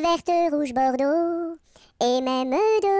verte, rouge, bordeaux, et même de